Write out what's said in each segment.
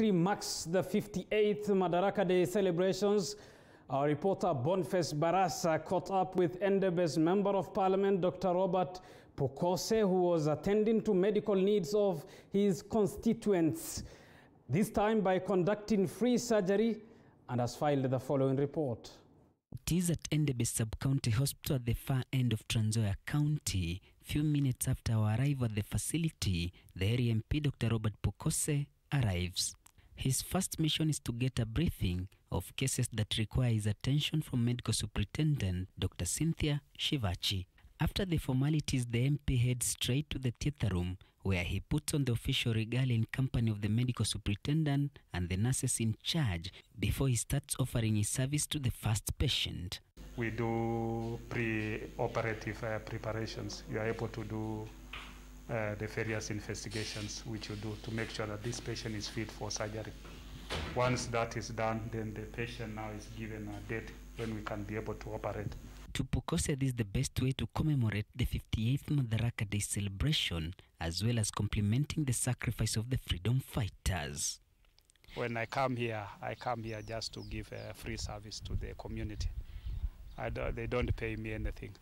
history marks the 58th Madaraka Day celebrations. Our reporter Bonfes Barasa caught up with Endebe's Member of Parliament, Dr. Robert Pokose, who was attending to medical needs of his constituents, this time by conducting free surgery and has filed the following report. It is at Endebe Sub-County Hospital at the far end of Trans County. Few minutes after our arrival at the facility, the area MP Dr. Robert Pokose arrives. His first mission is to get a briefing of cases that require his attention from Medical Superintendent Dr. Cynthia Shivachi. After the formalities, the MP heads straight to the theatre room where he puts on the official regalia in company of the medical superintendent and the nurses in charge before he starts offering his service to the first patient. We do pre-operative uh, preparations. You are able to do the uh, various investigations which you do to make sure that this patient is fit for surgery. Once that is done, then the patient now is given a date when we can be able to operate. Tupuko is the best way to commemorate the 58th Madaraka Day celebration, as well as complimenting the sacrifice of the freedom fighters. When I come here, I come here just to give a uh, free service to the community. I don't, they don't pay me anything.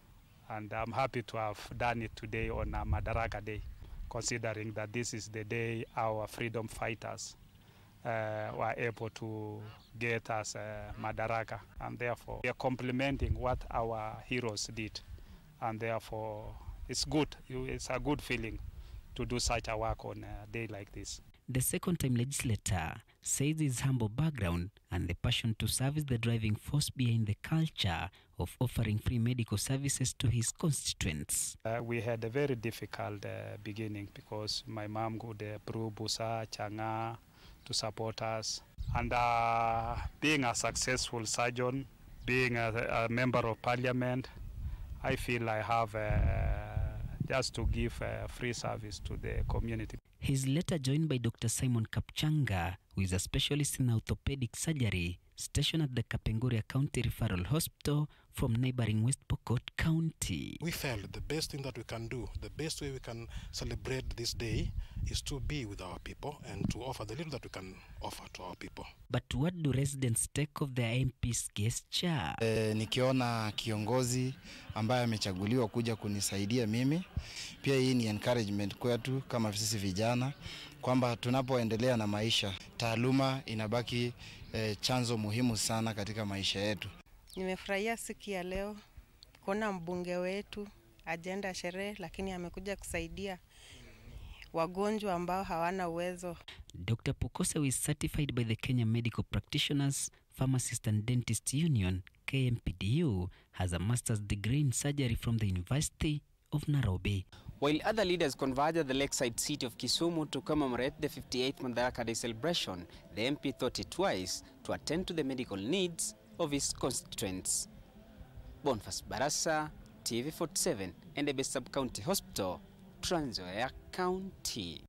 And I'm happy to have done it today on Madaraka Day, considering that this is the day our freedom fighters uh, were able to get us uh, Madaraka. And therefore, we are complementing what our heroes did. And therefore, it's good. It's a good feeling to do such a work on a day like this. The second time legislator says his humble background and the passion to serve is the driving force behind the culture of offering free medical services to his constituents. Uh, we had a very difficult uh, beginning because my mom could uh, brew busa, changa to support us. And uh, being a successful surgeon, being a, a, member of parliament, I feel I have uh, just to give uh, free service to the community. He is later joined by Dr. Simon Kapchanga, who is a specialist in orthopedic surgery stationed at the Kapenguria County Referral Hospital from neighboring West Pokot County. We felt the best thing that we can do, the best way we can celebrate this day is to be with our people and to offer the little that we can offer to our people. But what do residents take of their MP's gesture? Eh, nikiona kiongozi ambaye amechaguliwa kuja kunisaidia mimi, pia hii ni encouragement kwetu kama sisi vijana kwamba tunapoendelea na maisha, taaluma inabaki e, chanzo muhimu sana katika maisha yetu. Nimefurahia siku ya leo kuona mbunge wetu ajenda sherehe, lakini amekuja kusaidia wagonjwa ambao hawana uwezo. Dr. Pokosa is certified by the Kenya Medical Practitioners, Pharmacist and Dentist Union, KMPDU, has a master's degree in surgery from the University of Nairobi. While other leaders converged at the lakeside city of Kisumu to commemorate the 58th Madaraka Day celebration, the MP thought it wise to attend to the medical needs of his constituents. Bonfas Barasa, TV47, and the Sub County Hospital, Trans Nzoia County.